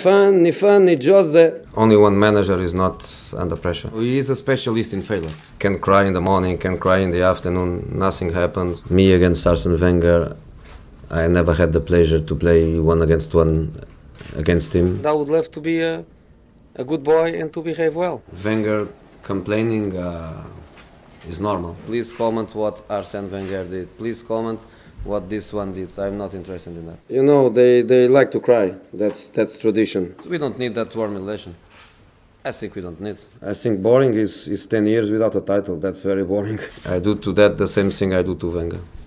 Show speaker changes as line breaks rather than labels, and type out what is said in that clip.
Jose. Only one manager is not under pressure. He is a specialist in failure. Can cry in the morning, can cry in the afternoon, nothing happens. Me against Arsene Wenger, I never had the pleasure to play one against one against him.
I would love to be a, a good boy and to behave well.
Wenger complaining uh, is normal. Please comment what Arsene Wenger did. Please comment what this one did. I'm not interested in that. You know, they, they like to cry. That's, that's tradition. So we don't need that formulation. I think we don't need. I think boring is, is 10 years without a title. That's very boring. I do to that the same thing I do to Wenger.